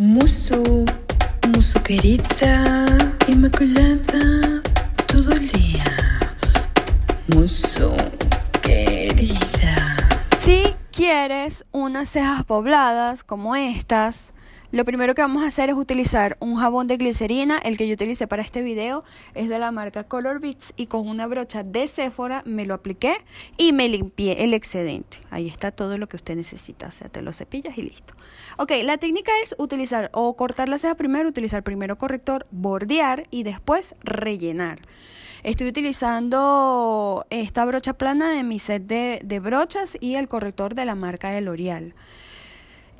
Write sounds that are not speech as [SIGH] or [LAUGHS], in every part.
Musu, musu querida, inmaculada, todo el día. Musu, querida. Si quieres unas cejas pobladas como estas, lo primero que vamos a hacer es utilizar un jabón de glicerina, el que yo utilicé para este video es de la marca Color Beats y con una brocha de Sephora me lo apliqué y me limpié el excedente. Ahí está todo lo que usted necesita, o sea, te lo cepillas y listo. Ok, la técnica es utilizar o cortar la ceja primero, utilizar primero corrector, bordear y después rellenar. Estoy utilizando esta brocha plana de mi set de, de brochas y el corrector de la marca de L'Oreal.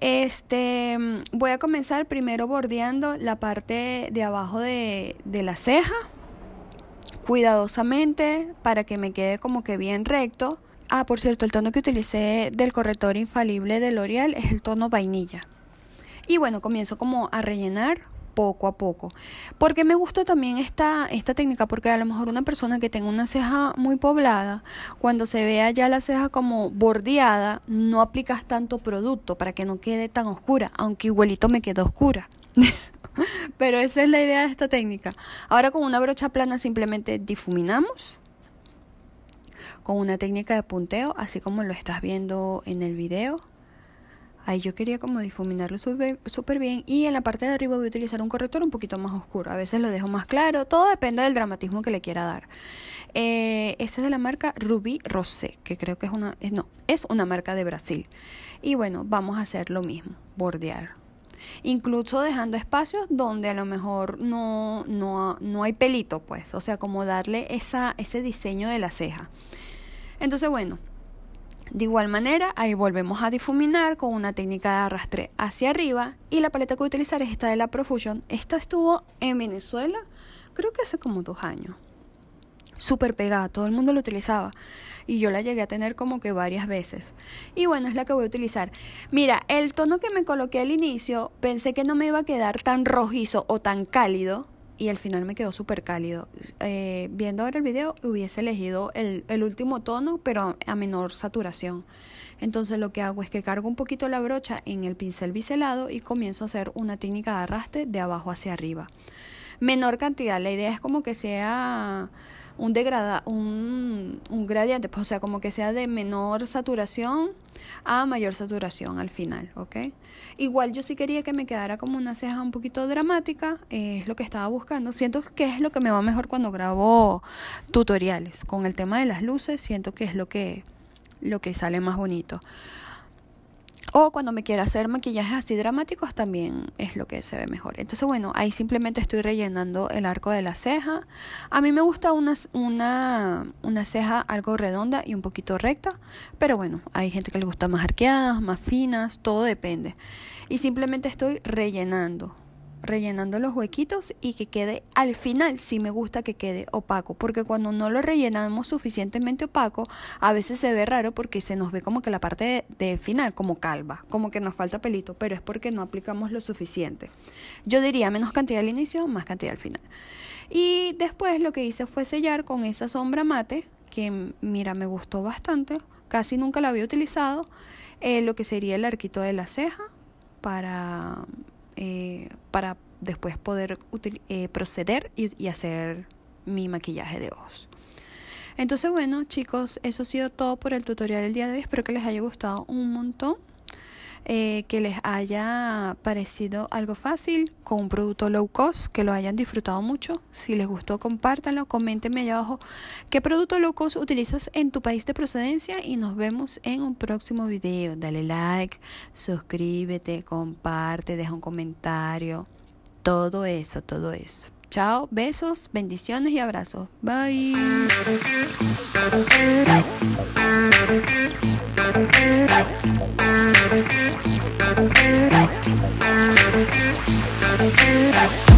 Este, voy a comenzar primero bordeando la parte de abajo de, de la ceja, cuidadosamente para que me quede como que bien recto. Ah, por cierto, el tono que utilicé del corrector infalible de L'Oreal es el tono vainilla. Y bueno, comienzo como a rellenar poco a poco. Porque me gusta también esta, esta técnica, porque a lo mejor una persona que tenga una ceja muy poblada, cuando se vea ya la ceja como bordeada, no aplicas tanto producto para que no quede tan oscura, aunque igualito me queda oscura. [LAUGHS] Pero esa es la idea de esta técnica. Ahora con una brocha plana simplemente difuminamos con una técnica de punteo, así como lo estás viendo en el video. Ahí yo quería como difuminarlo súper bien. Y en la parte de arriba voy a utilizar un corrector un poquito más oscuro. A veces lo dejo más claro. Todo depende del dramatismo que le quiera dar. Eh, esa es de la marca Ruby Rosé, que creo que es una... Eh, no, es una marca de Brasil. Y bueno, vamos a hacer lo mismo. Bordear incluso dejando espacios donde a lo mejor no, no, no, hay pelito, pues, o sea, como darle esa, ese diseño de la ceja. Entonces, bueno, de igual manera, ahí volvemos a difuminar con una técnica de arrastre hacia arriba y la paleta que voy a utilizar es esta de la Profusion. Esta estuvo en Venezuela creo que hace como dos años. Súper pegada, todo el mundo lo utilizaba y yo la llegué a tener como que varias veces. Y bueno, es la que voy a utilizar. Mira, el tono que me coloqué al inicio, pensé que no me iba a quedar tan rojizo o tan cálido, y al final me quedó súper cálido. Eh, viendo ahora el video hubiese elegido el, último tono pero a menor saturación. Entonces lo que hago es que cargo un poquito la brocha en el pincel biselado y comienzo a hacer una técnica de arrastre de abajo hacia arriba. Menor cantidad, la idea es como que sea un, degrada, un, un gradiente, pues, o sea, como que sea de menor saturación a mayor saturación al final, ¿ok? Igual yo sí quería que me quedara como una ceja un poquito dramática, es lo que estaba buscando. Siento que es lo que me va mejor cuando grabo tutoriales. Con el tema de las luces, siento que es lo que, lo que sale más bonito. O cuando me quiera hacer maquillajes así dramáticos también es lo que se ve mejor. Entonces bueno, ahí simplemente estoy rellenando el arco de la ceja. A mí me gusta una, una ceja algo redonda y un poquito recta, pero bueno, hay gente que le gusta más arqueadas, más finas, todo depende. Y simplemente estoy rellenando rellenando los huequitos y que quede al final si me gusta que quede opaco porque cuando no lo rellenamos suficientemente opaco a veces se ve raro porque se nos ve como que la parte de, final como calva como que nos falta pelito pero es porque no aplicamos lo suficiente yo diría menos cantidad al inicio más cantidad al final y después lo que hice fue sellar con esa sombra mate que mira me gustó bastante casi nunca la había utilizado eh, lo que sería el arquito de la ceja para eh, para después poder eh, proceder y, y hacer mi maquillaje de ojos. Entonces bueno chicos, eso ha sido todo por el tutorial del día de hoy. Espero que les haya gustado un montón. Eh, que les haya parecido algo fácil con un producto low cost, que lo hayan disfrutado mucho. Si les gustó, compártanlo, coméntenme allá abajo qué producto low cost utilizas en tu país de procedencia y nos vemos en un próximo video. Dale like, suscríbete, comparte, deja un comentario. Todo eso, todo eso. Chao, besos, bendiciones y abrazos. Bye. Thank you.